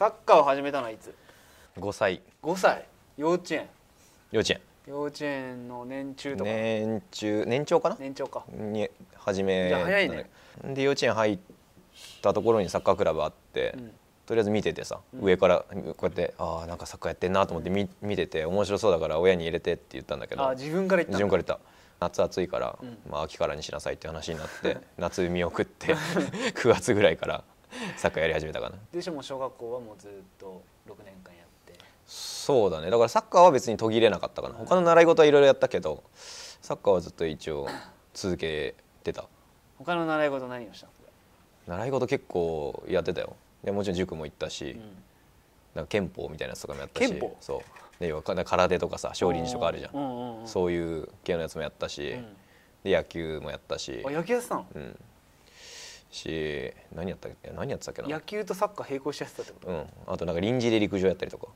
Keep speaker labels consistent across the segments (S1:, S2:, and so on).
S1: サッカーを始めたのはいつ5歳5歳幼稚園幼稚園幼稚園の年中とか
S2: 年中年長かな年長かに始めじゃ早いねで幼稚園入ったところにサッカークラブあって、うん、とりあえず見ててさ、うん、上からこうやってああなんかサッカーやってんなと思って見見てて面白そうだから親に入れてって言ったんだけどあ自
S1: 分から言った自分から言っ
S2: た夏暑いから、うん、まあ、秋からにしなさいって話になって 夏見送って9 月ぐらいからサッカーやり始めたかな
S1: でしも小学校はもうずっと6年間やっ
S2: てそうだねだからサッカーは別に途切れなかったかな、他の習い事はいろいろやったけどサッカーはずっと一応続けてた
S1: 他の習い事何をした
S2: 習い事結構やってたよでもちろん塾も行ったし、うん、なんか憲法みたいなやつとかもやったしそうで空手とかさ少林寺とかあるじゃんうんうんうん、そういう系のやつもやったし、うん、で野球もやったしあ野球やってたの、うん、し何やったっけ何やってたっけな野
S1: 球とサッカー並行してやってたってこ
S2: とうんあとなんか臨時で陸上やったりとか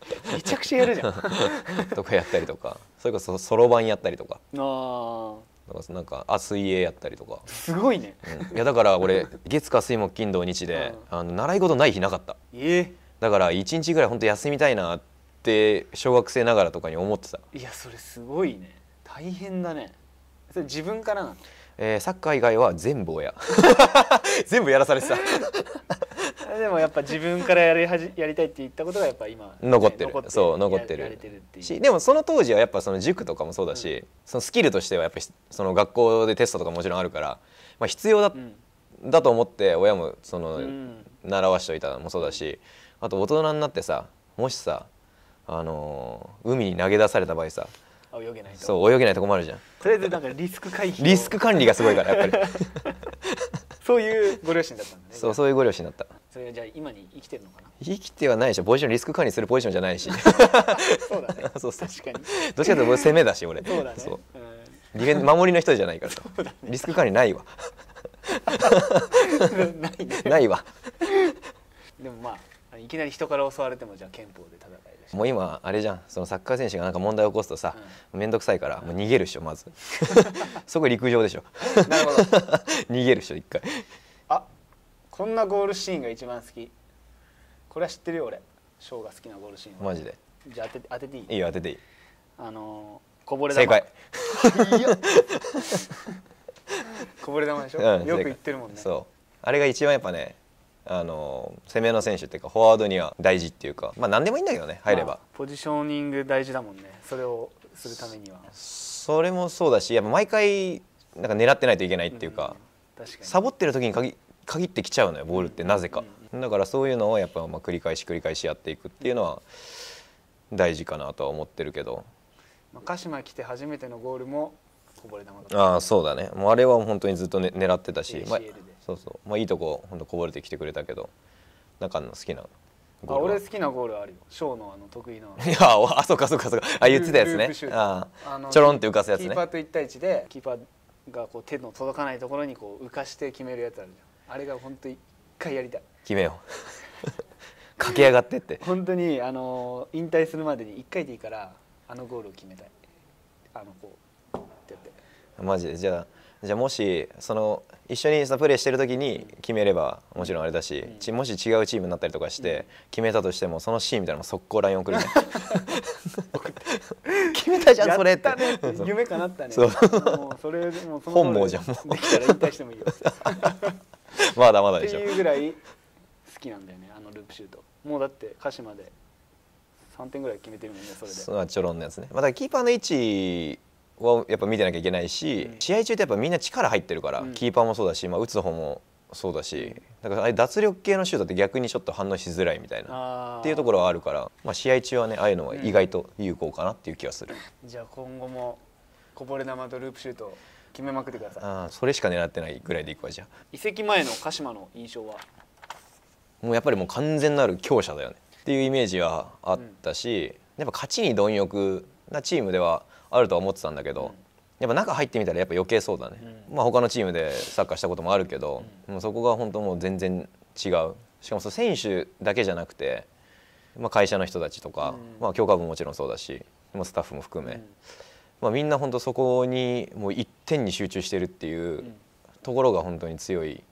S2: め
S1: ちゃくちゃやるじゃん
S2: とかやったりとかそれこそそろばんやったりとか
S1: ああ
S2: なんかあ水泳やったりとかすごいね、うん、いやだから俺月火水木金土日で、うん、あの習い事ない日なかったええだから一日ぐらい本当休みたいなって小学生ながらとかに思ってた
S1: いやそれすごいね大変だねそれ自分からな
S2: えー、サッカー以外は全部親 全部やらされてた
S1: でもやっぱ自分からやりはじやりたいって言ったことがやっぱ今、
S2: ね、残ってるそう残ってるしでもその当時はやっぱその塾とかもそうだし、うん、そのスキルとしてはやっぱその学校でテストとかもちろんあるから、まあ、必要だうん、だと思って親もその、うん、習わしといたのもそうだしあと大人になってさもしさ、あのー、海に投げ出された場合さ泳げないとそう泳げないと困るじゃん
S1: とりあえずなんかリスク回避リスク管理がすごいからやっぱり そういうご両親だったん
S2: だねそうそういうご両親だった
S1: それじゃあ今に生きてるのか
S2: な生きてはないでしょポジションリスク管理するポジションじゃないしそうだね そうそう確かにどっちかというと攻めだし俺そうだねそう、うん、守りの人じゃないからと、ね、リスク管理ないわ
S1: ない、ね、ないわでもまあいきなり人から襲われてもじゃあ憲法で戦
S2: えるもう今あれじゃんそのサッカー選手がなんか問題起こすとさ面倒、うん、くさいからもう逃げるでしょまず そこ陸上でしょなるほど 逃げるでしょ一回あ
S1: こんなゴールシーンが一番好きこれは知ってるよ俺ショーが好きなゴールシーンマジでじゃあ当て当てていいいいよ当てていいあのー、こぼれ球正解 こぼれ球でしょ、うん、よく言ってるもんねそ
S2: うあれが一番やっぱねあの攻めの選手っていうかフォワードには大事っていうかまあ何でもいいんだけどね入れば、まあ、
S1: ポジショニング大事だもんねそれをするためには
S2: それもそうだしやっぱ毎回なんか狙ってないといけないっていうかうん、かサボってる時に限限ってきちゃうのよボールってなぜか、うん、だからそういうのをやっぱまあ繰り返し繰り返しやっていくっていうのは大事かなとは思ってるけど、
S1: まあ、鹿島来て初めてのゴールもこぼれ球だっ
S2: たああそうだねもうあれは本当にずっと、ね、狙ってたし、まあ、そうそうまあいいとこほんとこぼれてきてくれたけど中の好きな
S1: あ俺好きなゴールあるよショーのあの得意な いやあそうかそうかそうかあ言ってたやつねあちょろんって浮かすやつねキーパーと1対1でキーパーがこう手の届かないところにこう浮かして決めるやつあるじゃんあれが本当一回やりたい決めよう 駆け上がってって 本当にあの引退するまでに1回でいいからあのゴールを決めたいあのこうってやって
S2: マジでじゃあじゃあもしその一緒にプレーしてる時に決めればもちろんあれだし、うん、もし違うチームになったりとかして決めたとしてもそのシーンみたいなの速攻 LINE 送るね
S1: 決めたじゃんそれって、ね、夢かなったねそうもうそれも本望じゃんもうできたら引退してもいいよ まだまだでしょっていうぐらい好きなんだよねあのループシュートもうだって鹿島で3点ぐらい決めてるもんねそれでそれは
S2: ちょろんのやつねまあ、だキーパーの位置はやっぱ見てなきゃいけないし、うん、試合中ってやっぱみんな力入ってるから、うん、キーパーもそうだし、まあ、打つ方もそうだしだからあれ脱力系のシュートって逆にちょっと反応しづらいみたい
S1: なっていうと
S2: ころはあるから、まあ、試合中はねああいうのは意外と有効かなっていう気はする、
S1: うん、じゃあ今後もこぼれ球とループシュート決めまくってください
S2: あそれしか狙ってないぐらいでいくわじゃあ
S1: 移籍前の鹿島の印象は
S2: もうやっぱりもう完全なる強者だよねっていうイメージはあったし、うん、やっぱ勝ちに貪欲なチームではあるとは思ってたんだけど、やっぱ中入ってみたらやっぱ余計そうだね、うん、まあ他のチームでサッカーしたこともあるけど、うん、そこが本当もう全然違うしかもその選手だけじゃなくて、まあ、会社の人たちとか、うん、まあ、教科部ももちろんそうだしもうスタッフも含め、うん、まあ、みんな本当そこにもう一点に集中してるっていうところが本当に強い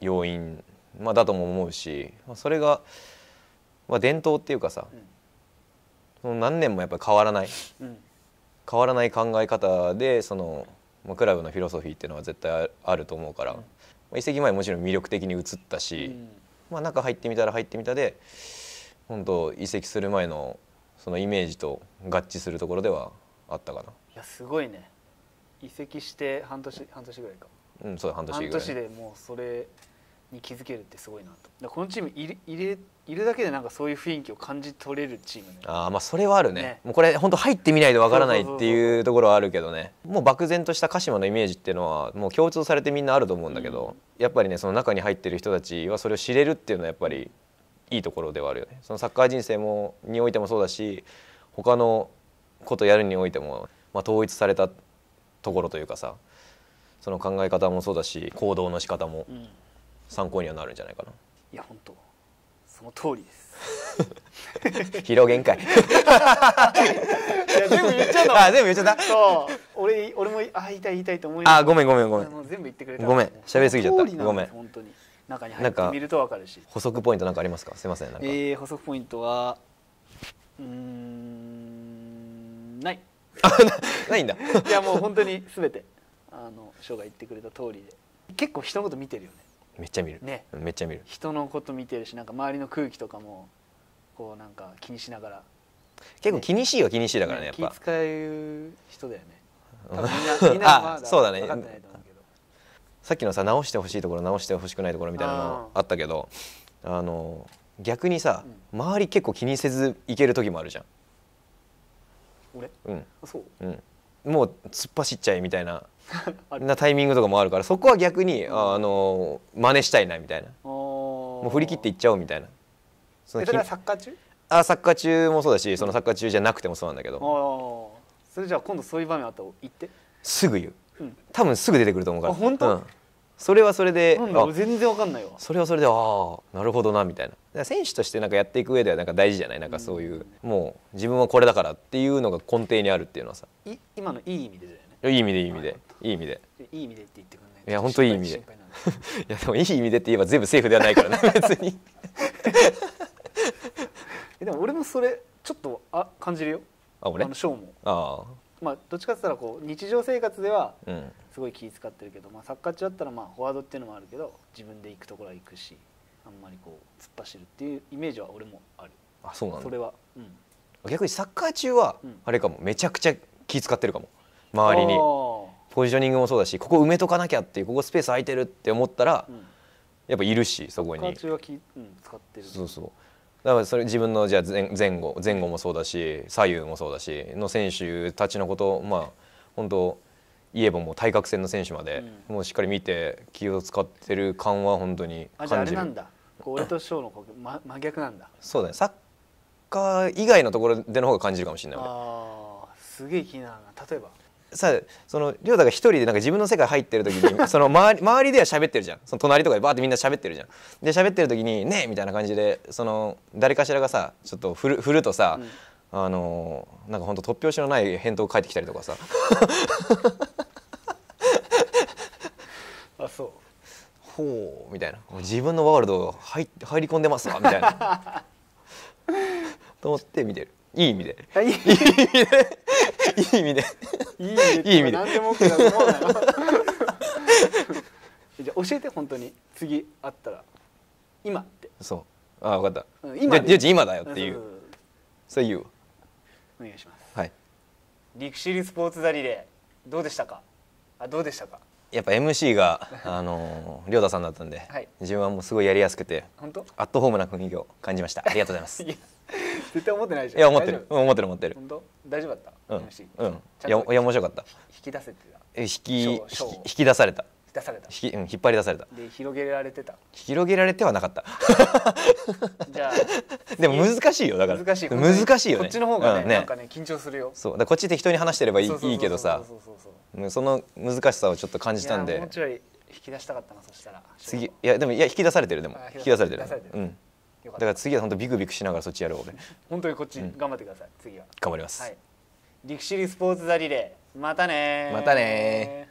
S2: 要因、まあ、だとも思うし、まあ、それが、まあ、伝統っていうかさ、その何年もやっぱり変わらない。変わらない考え方でその、まあ、クラブのフィロソフィーっていうのは絶対あると思うから、まあ、移籍前もちろん魅力的に映ったし、まあ、中入ってみたら入ってみたで本当移籍する前のそのイメージと合致するところではあったかな。
S1: いやすごいね移籍して半年半年ぐらいかうんそう半年ぐらい半年でもうそれに気づけるってすごいなとこのチームいるいるいるだけでなんかそういう雰囲気を感じ取れるチーム、ね、
S2: あまあそれはあるね、ね、もうこれ本当入ってみないとわからないっていうところはあるけどねもう漠然とした鹿島のイメージっていうのはもう共通されてみんなあると思うんだけど、うん、やっぱりねその中に入ってる人たちはそれを知れるっていうのはやっぱりいいところではあるよねそのサッカー人生もにおいてもそうだし他のことやるにおいても、まあ、統一されたところというかさその考え方もそうだし行動の仕方も。うん参考にはなるんじゃないかな。
S1: いや本当その通りです。広げんい。や全部言っちゃった。あ全部言っちゃった。そう。俺俺もあ言いたい言いたいと思いあごめんごめんごめん。全部言ってくれた。ごめん喋りすぎちゃった。ごめん。本当に中に入ってみるとかるし。
S2: 補足ポイントなんかありますか。すみませんなん
S1: えー、補足ポイントはうんない。ないんだ。いやもう本当にすべてあの翔が言ってくれた通りで結構人のこと見てるよね。
S2: めっちゃ見る、ね、めっちゃ見る
S1: 人のこと見てるしなんか周りの空気とかもこうなんか気にしながら
S2: 結構気にしいは気にしいだからねやっぱ気
S1: 使う人だよね
S2: みんなだ分さっきのさ直してほしいところ直してほしくないところみたいなのあったけどあの逆にさ、周り結構気にせずいける時もあるじゃん俺うんそう、うん、もう突っ走っちゃえみたいな なタイミングとかもあるからそこは逆にあの真似したいなみたいな
S1: もう振り
S2: 切っていっちゃおうみたいなそれはサッカー中あサッカー中もそうだしそのサッカー中じゃなくてもそうなんだけど
S1: それじゃあ今度そういう場面あったら言ってすぐ言う、うん、
S2: 多分すぐ出てくると思うから本当、うん、それはそれで全然わかんないわそれはそれでああなるほどなみたいな選手としてなんかやっていく上ではなんか大事じゃないなんかそういう、うん、もう自分はこれだからっていうのが根底にあるっていうのはさ
S1: い今のいい意味でじゃ
S2: ないいい意味でいい意味で、はいいい意味で
S1: いい意味でって言って
S2: くんないいや本当いい意味でいやでもいい意味でって言えば全部セーフではないからね 別に
S1: でも俺もそれちょっとあ感じるよ
S2: あ俺あのショーもあ
S1: まあどっちかって言ったらこう日常生活ではすごい気使ってるけど、うん、まあ、サッカー中だったらまあフォワードっていうのもあるけど自分で行くところは行くしあんまりこう突っ走るっていうイメージは俺もあるあそうなんそれは、うん、
S2: 逆にサッカー中はあれかも、うん、めちゃくちゃ気使ってるかも周りに。ああポジショニングもそうだしここ埋めとかなきゃっていうここスペース空いてるって思ったら、うん、やっぱいるしそこに。そうそうだからそれ自分のじゃあ前前後前後もそうだし左右もそうだしの選手たちのことまあ本当言えばもう対角線の選手まで、うん、もうしっかり見て気を使ってる感は本当に
S1: 感じる。あじゃああれなんだ俺と翔の真真逆なんだ。そうだねサッカー以
S2: 外のところでの方が感じるかもしれな
S1: い。ああすげえ気になるな例えば。
S2: さその亮太が一人でなんか自分の世界入ってる時に その周り周りでは喋ってるじゃんその隣とかでバーってみんな喋ってるじゃんで喋ってる時に「ねえ!」みたいな感じでその誰かしらがさちょっと振る振るとさ、うん、あのなんか本当突拍子のない返答を返ってきたりとかさ あそうほうみたいな自分のワールド入入り込んでますわみたい
S1: な
S2: と思って見
S1: てるいい意味でいい意味でいい意味でいい意味で何でも OK だと思うなよじゃ教えて本当に次会ったら今っ
S2: てそうああ分かった、うん、今で今だよっていうそう言うお願いしますはい
S1: リクシルスポーツザリレーどうでしたかあどうでしたか
S2: やっぱ MC があのー、亮太さんだったんで、はい、自分はもうすごいやりやすくてアットホームな雰囲気を感じましたありがとうございます
S1: 絶対思ってないじゃんいや思ってる思ってる思ってる本当大丈夫だっ
S2: たうん、うん、いやいや面白かった引き出せてたえ引き引き出された出された引き、うん、引っ張り出された
S1: で広げられてた
S2: 広げられてはなかった
S1: じゃあ でも難しいよだから難しい難しいよねこっちの方がねなんかね緊張するよ
S2: そうだこっち適当に話してればいいいいけどさその難しさをちょっと感じたんでもう
S1: ちょい引き出したかったなそしたら
S2: 次いやでもいや引き出されてるでも引き出されてるうんだから次は本当ビクビクしながらそっちやろう俺
S1: 本当にこっち頑張ってください、うん、次は頑張ります、はい、リクシリスポーツザリレーまたねまたね